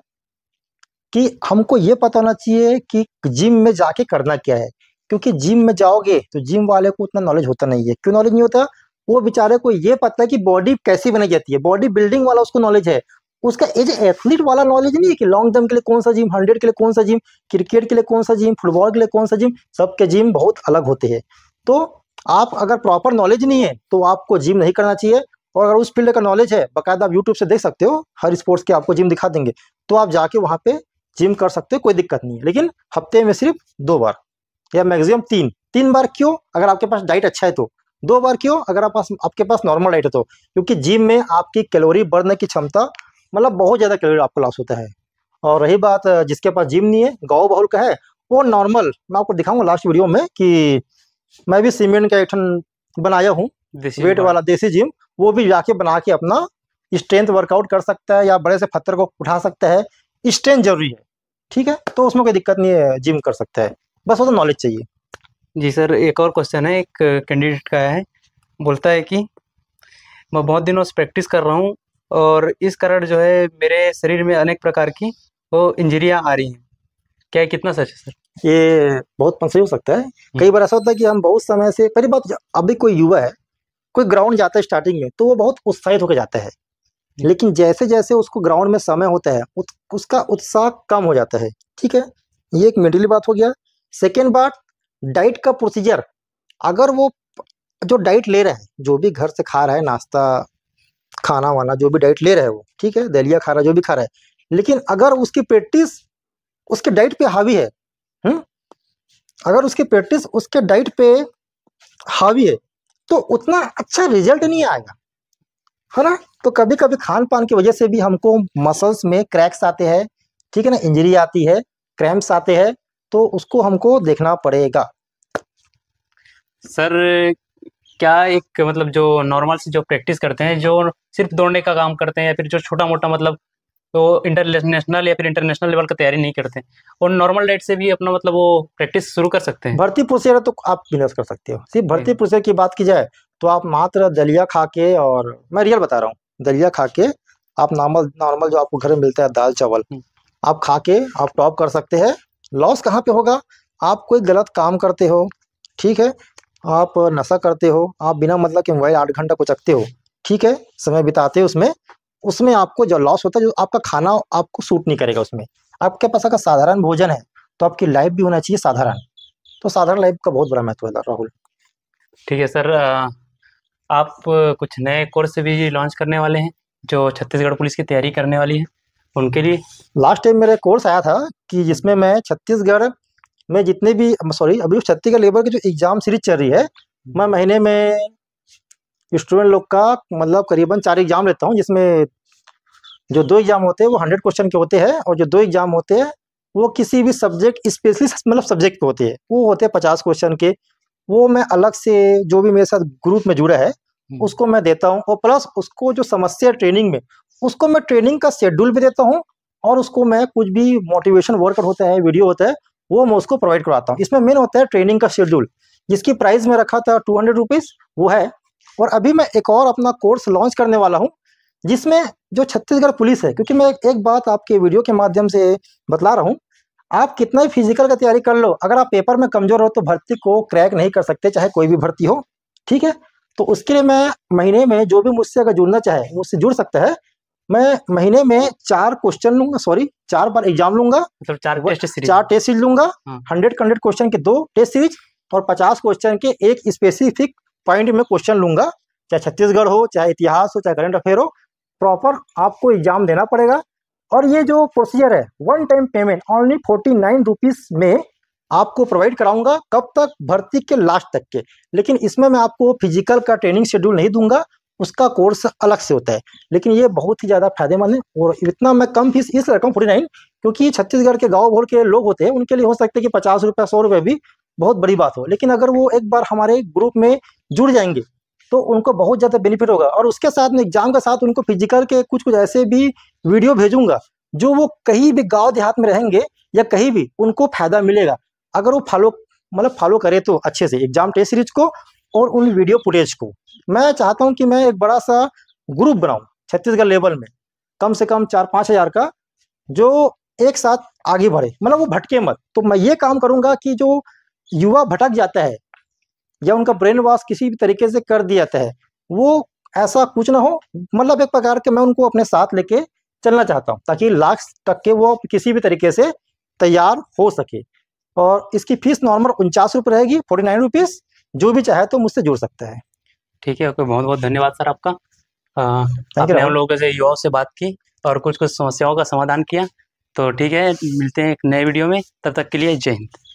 कि हमको ये पता होना चाहिए कि जिम में जाके करना क्या है क्योंकि जिम में जाओगे तो जिम वाले को उतना नॉलेज होता नहीं है क्यों नॉलेज नहीं होता वो बेचारे को ये पता है कि बॉडी कैसी बनाई जाती है बॉडी बिल्डिंग वाला उसको नॉलेज है उसका एज एथलीट वाला नॉलेज नहीं है कि लॉन्ग जंप के लिए कौन सा जिम हंड्रेड के लिए कौन सा जिम क्रिकेट के लिए कौन सा जिम फुटबॉल के लिए कौन सा जिम सबके जिम बहुत अलग होते हैं तो आप अगर प्रॉपर नॉलेज नहीं है तो आपको जिम नहीं करना चाहिए और तो अगर उस फील्ड का नॉलेज है बाकायदा आप यूट्यूब से देख सकते हो हर स्पोर्ट्स के आपको जिम दिखा देंगे तो आप जाके वहाँ पे जिम कर सकते हो कोई दिक्कत नहीं है लेकिन हफ्ते में सिर्फ दो बार या मैक्सिमम तीन तीन बार क्यों अगर आपके पास डाइट अच्छा है तो दो बार क्यों अगर आप पास आपके पास नॉर्मल डाइट है तो क्योंकि जिम में आपकी कैलोरी बढ़ने की क्षमता मतलब बहुत ज़्यादा कैलोरी आपको लॉस होता है और रही बात जिसके पास जिम नहीं है गाँव बहुल का है वो नॉर्मल मैं आपको दिखाऊंगा लास्ट वीडियो में कि मैं भी सीमेंट का एक बनाया हूँ वेट वाला देसी जिम वो भी जाके बना के अपना स्ट्रेंथ वर्कआउट कर सकता है या बड़े से पत्थर को उठा सकता है स्ट्रेंथ जरूरी है ठीक है तो उसमें कोई दिक्कत नहीं है जिम कर सकता है बस वो तो नॉलेज चाहिए जी सर एक और क्वेश्चन है एक कैंडिडेट का है बोलता है कि मैं बहुत दिनों से प्रैक्टिस कर रहा हूँ और इस कारण जो है मेरे शरीर में अनेक प्रकार की वो इंजरियाँ आ रही हैं क्या है कितना सच है सर ये बहुत पंसरी हो सकता है कई हम्म। बार ऐसा होता है कि हम बहुत समय से पहली बात अभी कोई युवा है कोई ग्राउंड जाता है स्टार्टिंग में तो वो बहुत उत्साहित होकर जाता है हम्म। लेकिन जैसे जैसे उसको ग्राउंड में समय होता है उत, उसका उत्साह कम हो जाता है ठीक है ये एक मिडिल बात हो गया सेकेंड बात डाइट का प्रोसीजर अगर वो जो डाइट ले रहे हैं जो भी घर से खा रहा है नाश्ता खाना वाना जो भी डाइट ले रहा है वो ठीक है दलिया खा रहा है जो भी खा रहा है लेकिन अगर उसकी प्रैक्टिस उसके डाइट पे हावी है हुँ? हम्म? अगर उसकी प्रैक्टिस उसके डाइट पे हावी है तो उतना अच्छा रिजल्ट नहीं आएगा है ना तो कभी कभी खान पान की वजह से भी हमको मसल्स में क्रैक्स आते हैं ठीक है ना इंजरी आती है क्रैम्प्स आते हैं तो उसको हमको देखना पड़ेगा सर क्या एक मतलब जो नॉर्मल से जो प्रैक्टिस करते हैं जो सिर्फ दौड़ने का काम करते हैं या फिर जो छोटा मोटा मतलब तो इंटरनेशनल या फिर इंटरनेशनल लेवल का तैयारी नहीं करते और नॉर्मल डेट से भी अपना मतलब वो प्रैक्टिस शुरू कर सकते हैं भर्ती प्रोसीजर तो आप बिजनेस कर सकते हो सिर्फ भर्ती प्रोसीजर की बात की जाए तो आप मात्र दलिया खा के और मैं रियल बता रहा हूँ दलिया खा के आप नॉर्मल नॉर्मल जो आपको घर में मिलता है दाल चावल हम्म। आप खा के आप टॉप कर सकते हैं लॉस कहाँ पे होगा आप कोई गलत काम करते हो ठीक है आप नशा करते हो आप बिना मतलब के मोबाइल आठ घंटा को चकते हो ठीक है समय बिताते हो उसमें उसमें आपको जो लॉस होता है जो आपका खाना आपको सूट नहीं करेगा उसमें आपके पास अगर साधारण भोजन है तो आपकी लाइफ भी होना चाहिए साधारण तो साधारण लाइफ का बहुत बड़ा महत्व है राहुल ठीक है सर आप कुछ नए कोर्स भी लॉन्च करने वाले हैं जो छत्तीसगढ़ पुलिस की तैयारी करने वाली है उनके लिए लास्ट टाइम मेरा कोर्स आया था कि जिसमें मैं छत्तीसगढ़ में जितने भी सॉरी अभी छत्तीसगढ़ लेबर की जो एग्ज़ाम सीरीज चल रही है मैं महीने में स्टूडेंट लोग का मतलब करीबन चार एग्जाम लेता हूँ जिसमें जो दो एग्जाम होते हैं वो हंड्रेड क्वेश्चन के होते हैं और जो दो एग्जाम होते हैं वो किसी भी सब्जेक्ट स्पेशली मतलब सब्जेक्ट के होते हैं वो होते हैं पचास क्वेश्चन के वो मैं अलग से जो भी मेरे साथ ग्रुप में जुड़ा है हम्म। उसको मैं देता हूँ और प्लस उसको जो समस्या ट्रेनिंग में उसको मैं ट्रेनिंग का शेड्यूल भी देता हूँ और उसको मैं कुछ भी मोटिवेशन वर्कर होता है वीडियो होता है वो मैं उसको प्रोवाइड करवाता हूँ इसमें मेन होता है ट्रेनिंग का शेड्यूल जिसकी प्राइस में रखा था टू हंड्रेड रुपीज़ वो है और अभी मैं एक और अपना कोर्स लॉन्च करने वाला हूँ जिसमें जो छत्तीसगढ़ पुलिस है क्योंकि मैं एक बात आपके वीडियो के माध्यम से बतला रहा हूँ आप कितना भी फिजिकल का तैयारी कर लो अगर आप पेपर में कमजोर हो तो भर्ती को क्रैक नहीं कर सकते चाहे कोई भी भर्ती हो ठीक है तो उसके लिए मैं महीने में जो भी मुझसे अगर जुड़ना चाहे मुझसे जुड़ सकता है मैं महीने में चार क्वेश्चन लूंगा सॉरी चार बार एग्जाम लूंगा मतलब चार टेस्ट सीरीज चार टेस्ट सीरीज लूंगा हंड्रेड हंड्रेड क्वेश्चन के दो टेस्ट सीरीज और पचास क्वेश्चन के एक स्पेसिफिक पॉइंट में क्वेश्चन लूंगा चाहे छत्तीसगढ़ हो चाहे इतिहास हो चाहे करंट अफेयर हो प्रॉपर आपको एग्जाम देना पड़ेगा और ये जो प्रोसीजर है one time payment only forty nine rupees में आपको प्रोवाइड कराऊंगा कब तक भर्ती के लास्ट तक के लेकिन इसमें मैं आपको फिजिकल का ट्रेनिंग शेड्यूल नहीं दूंगा उसका कोर्स अलग से होता है लेकिन ये बहुत ही ज़्यादा फायदेमंद है और इतना मैं कम फीस इसलिए रखा हूँ फोर्टी नाइन क्योंकि छत्तीसगढ़ के गाँव भोर के लोग होते हैं उनके लिए हो सकते हैं कि पचास रुपये सौ रुपये भी बहुत बड़ी बात हो लेकिन अगर वो एक बार हमारे ग्रुप में जुड़ जाएंगे तो उनको बहुत ज़्यादा बेनिफिट होगा और उसके साथ में एग्जाम के साथ उनको फिजिकल के कुछ कुछ ऐसे भी वीडियो भेजूंगा जो वो कहीं भी गांव देहात में रहेंगे या कहीं भी उनको फायदा मिलेगा अगर वो फॉलो मतलब फॉलो करे तो अच्छे से एग्जाम टेस्ट सीरीज को और उन वीडियो फुटेज को मैं चाहता हूँ कि मैं एक बड़ा सा ग्रुप बनाऊँ छत्तीसगढ़ लेवल में कम से कम चार पाँच हज़ार का जो एक साथ आगे बढ़े मतलब वो भटके मत तो मैं ये काम करूँगा कि जो युवा भटक जाता है या उनका ब्रेन वॉश किसी भी तरीके से कर दिया है वो ऐसा कुछ ना हो मतलब एक प्रकार के मैं उनको अपने साथ लेके चलना चाहता हूँ ताकि लाख तक के वो किसी भी तरीके से तैयार हो सके और इसकी फीस नॉर्मल उनचास रुपये रहेगी फोर्टी नाइन रुपीज़ जो भी चाहे तो मुझसे जुड़ सकता है ठीक है ओके बहुत बहुत धन्यवाद सर आपका आपने हम लोगों से युवाओं से बात की और कुछ कुछ समस्याओं का समाधान किया तो ठीक है मिलते हैं एक नए वीडियो में तब तक के लिए जय हिंद